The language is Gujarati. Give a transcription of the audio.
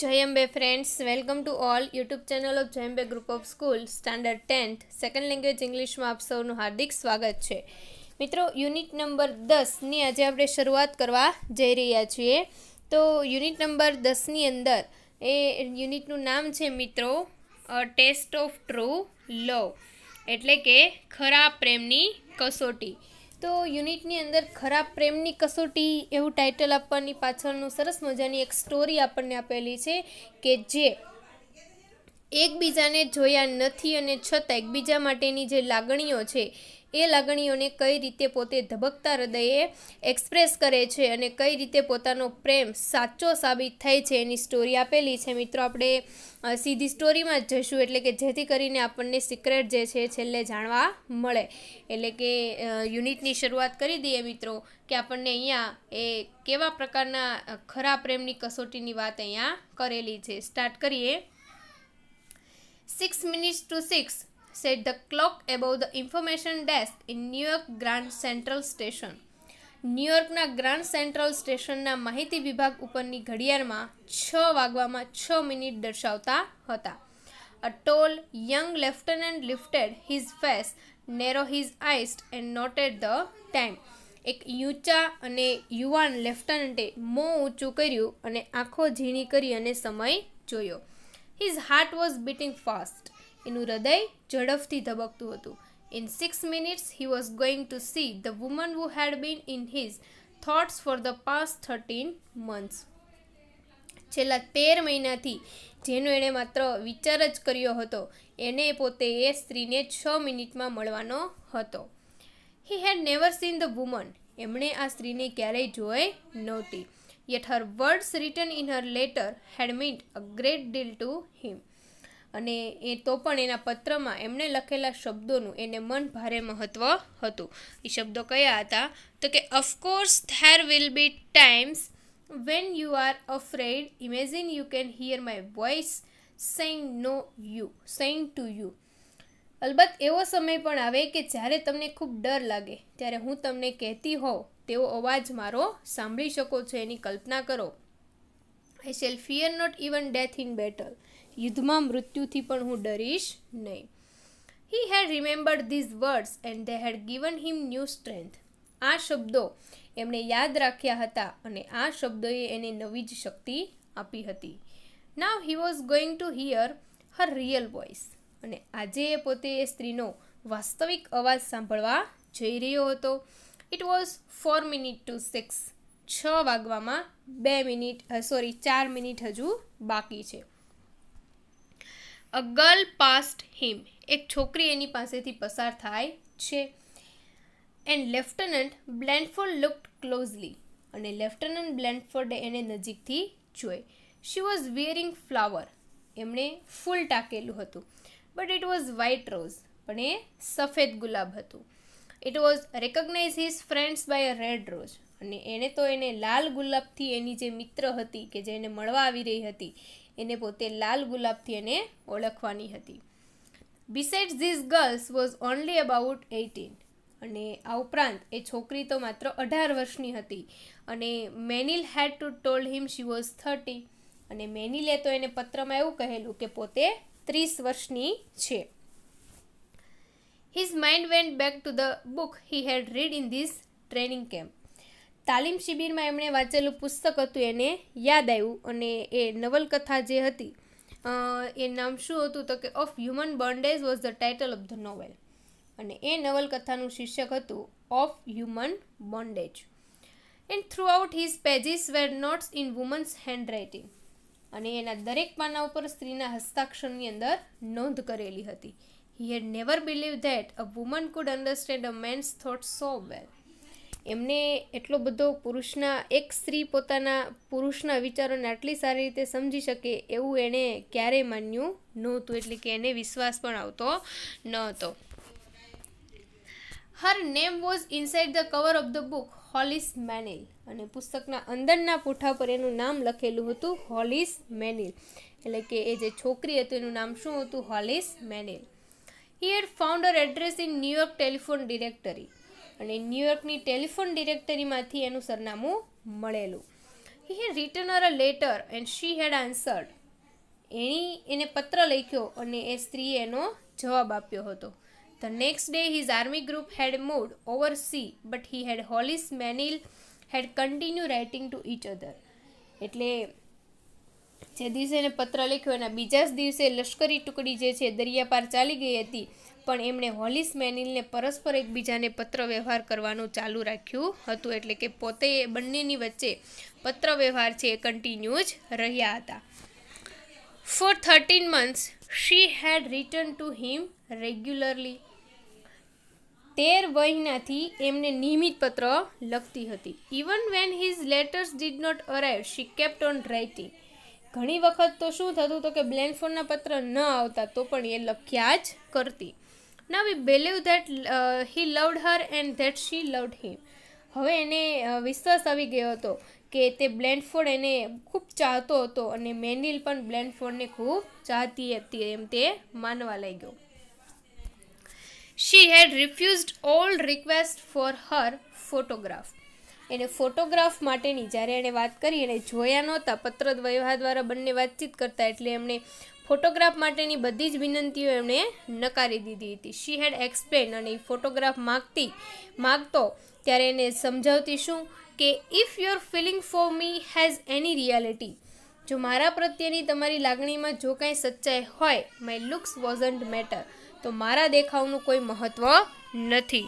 Jay Ambe friends welcome to all YouTube channel of Jay group of school standard tenth second language ઇંગ્લિશમાં આપ સૌનું હાર્દિક સ્વાગત છે મિત્રો યુનિટ નંબર દસની આજે આપણે શરૂઆત કરવા જઈ રહ્યા છીએ તો યુનિટ નંબર દસની અંદર એ યુનિટનું નામ છે મિત્રો ટેસ્ટ ઓફ ટ્રુ લવ એટલે કે ખરા પ્રેમની કસોટી તો યુનિટની અંદર ખરાબ પ્રેમની કસોટી એવું ટાઇટલ આપવાની પાછળનું સરસ મજાની એક સ્ટોરી આપણને આપેલી છે કે જે એકબીજાને જોયા નથી અને છતાં એકબીજા માટેની જે લાગણીઓ છે એ લાગણીઓને કઈ રીતે પોતે ધબકતા હૃદયે એક્સપ્રેસ કરે છે અને કઈ રીતે પોતાનો પ્રેમ સાચો સાબિત થાય છે એની સ્ટોરી આપેલી છે મિત્રો આપણે સીધી સ્ટોરીમાં જ જઈશું એટલે કે જેથી કરીને આપણને સિક્રેટ જે છે છેલ્લે જાણવા મળે એટલે કે યુનિટની શરૂઆત કરી દઈએ મિત્રો કે આપણને અહીંયા એ કેવા પ્રકારના ખરા પ્રેમની કસોટીની વાત અહીંયા કરેલી છે સ્ટાર્ટ કરીએ six minutes to six set the clock above the information desk in New York Grand Central Station. ન્યુયોર્કના ગ્રાન્ડ સેન્ટ્રલ સ્ટેશનના માહિતી વિભાગ ઉપરની ઘડિયાળમાં છ વાગવામાં છ મિનિટ દર્શાવતા હતા a tall young lieutenant lifted his face narrow his eyes and noted the time એક ઊંચા અને યુવાન લેફ્ટનન્ટે મો ઊંચું કર્યું અને આંખો ઝીણી કરી અને સમય જોયો his heart was beating fast એનું હૃદય ઝડપથી ધબકતું હતું in six minutes he was going to see the woman who had been in his thoughts for the past thirteen months છેલ્લા તેર મહિનાથી જેનો એણે માત્ર વિચાર જ કર્યો હતો એને પોતે એ સ્ત્રીને છ મિનિટમાં મળવાનો હતો he had never seen the woman એમણે આ સ્ત્રીને ક્યારેય જોઈ નહોતી yet her words written in her letter had meant a great deal to him અને એ તો પણ એના પત્રમાં એમણે લખેલા શબ્દોનું એને મન ભારે મહત્ત્વ હતું એ શબ્દો કયા હતા તો કે of course there will be times when you are afraid imagine you can hear my voice saying no you saying to you અલબત્ત એવો સમય પણ આવે કે જ્યારે તમને ખૂબ ડર લાગે ત્યારે હું તમને કહેતી હોઉં તેવો અવાજ મારો સાંભળી શકો છો એની કલ્પના કરો I shall fear not even death in battle યુદ્ધમાં મૃત્યુથી પણ હું ડરીશ નહીં he had remembered these words and they had given him new strength આ શબ્દો એમણે યાદ રાખ્યા હતા અને આ શબ્દોએ એને નવી જ શક્તિ આપી હતી now he was going to hear her real voice અને આજે એ પોતે એ સ્ત્રીનો વાસ્તવિક અવાજ સાંભળવા જઈ રહ્યો હતો it was four minute to six છ વાગવામાં બે મિનિટ સોરી ચાર મિનિટ હજુ બાકી છે અ ગર્લ પાસ્ટ હિમ એક છોકરી એની પાસેથી પસાર થાય છે and lieutenant Blandford looked closely અને લેફ્ટનન્ટ બ્લેન્ડફોર્ડે એને નજીકથી જોઈ શી વોઝ વિયરિંગ ફ્લાવર એમણે ફૂલ ટાંકેલું હતું but it was white rose પણ એ સફેદ ગુલાબ હતું it was recognise his friends by a red rose અને એણે તો એને લાલ ગુલાબથી એની જે મિત્ર હતી કે જે એને મળવા આવી રહી હતી એને પોતે લાલ ગુલાબથી એને ઓળખવાની હતી besides this girls was only about eighteen અને આ ઉપરાંત એ છોકરી તો માત્ર અઢાર વર્ષની હતી અને Meynell had to told him she was thirty અને મેનિલે તો એને પત્રમાં એવું કહેલું કે પોતે ત્રીસ વર્ષની છે his mind went back to the book he had read in this training camp તાલીમ શિબિરમાં એમણે વાંચેલું પુસ્તક હતું એને યાદ આવ્યું અને એ નવલકથા જે હતી એ નામ શું હતું તો કે of human bondage was the title of the novel અને એ નવલકથાનું શીર્ષક હતું of human bondage and throughout his pages were notes in woman's handwriting અને એના દરેક પાના ઉપર સ્ત્રીના હસ્તાક્ષરની અંદર નોંધ કરેલી હતી he had never believe that a woman could understand a man's thought so well એમને એટલો બધો પુરુષના એક સ્ત્રી પોતાના પુરુષના વિચારોને આટલી સારી રીતે સમજી શકે એવું એણે ક્યારેય માન્યું નહોતું એટલે કે એને વિશ્વાસ પણ આવતો ન હતો her name was inside the cover of the book Hollis Meynell અને પુસ્તકના અંદરના પૂઠા પર એનું નામ લખેલું હતું હોલિસ મેનિલ એટલે કે એ જે છોકરી હતી એનું નામ શું હતું Hollis Meynell he had found her address in New York telephone directory અને ન્યૂયોર્કની ટેલિફોન ડિરેક્ટરીમાંથી એનું સરનામું મળેલું he had written her a letter and she had answered એણી એને પત્ર લખ્યો અને એ સ્ત્રીએ એનો જવાબ આપ્યો હતો the next day his army group had moved overseas but he had Hollis Meynell had continue writing to each other એટલે જે દિવસે એને પત્ર લખ્યો એના બીજા જ દિવસે લશ્કરી ટુકડી જે છે દરિયા પાર ચાલી ગઈ હતી પણ એમણે હોલિસ મેનિલને પરસ્પર એકબીજાને પત્ર વ્યવહાર કરવાનું ચાલુ રાખ્યું હતું એટલે કે પોતે એ બંનેની વચ્ચે પત્ર વ્યવહાર છે એ કન્ટિન્યુ જ રહ્યા હતા for thirteen months she had written to him regularly તેર વયનાથી એમને નિયમિત પત્ર લખતી હતી even when his letters did not arrive she kept on writing ઘણી વખત તો શું થતું તો કે બ્લેન્ક ફોનના પત્ર ન આવતા તો પણ એ લખ્યા જ કરતી ના we believe that he loved her and that she loved loved હવે એને વિશ્વાસ આવી ગયો હતો કે તે બ્લેન્ડફોર્ડ એને ખૂબ ચાહતો હતો અને મેનિલ પણ બ્લેન્ડફોર્ડને ખૂબ ચાહતી હતી એમ તે માનવા લાગ્યો she had refused all request for her photograph એને ફોટોગ્રાફ માટેની જ્યારે એણે વાત કરી એણે જોયા નહોતા પત્ર વ્યવહાર દ્વારા બંને વાતચીત કરતા એટલે એમણે ફોટોગ્રાફ માટેની બધી જ વિનંતીઓ એમણે નકારી દીધી હતી શી હેડ એક્સપ્લેન અને એ ફોટોગ્રાફ માગતી માગતો ત્યારે એને સમજાવતી શું કે if your feeling for me has any reality જો મારા પ્રત્યેની તમારી લાગણીમાં જો કાંઈ સચ્ચાઈ હોય માય લુક્સ વોઝન્ટ મેટર તો મારા દેખાવનું કોઈ મહત્ત્વ નથી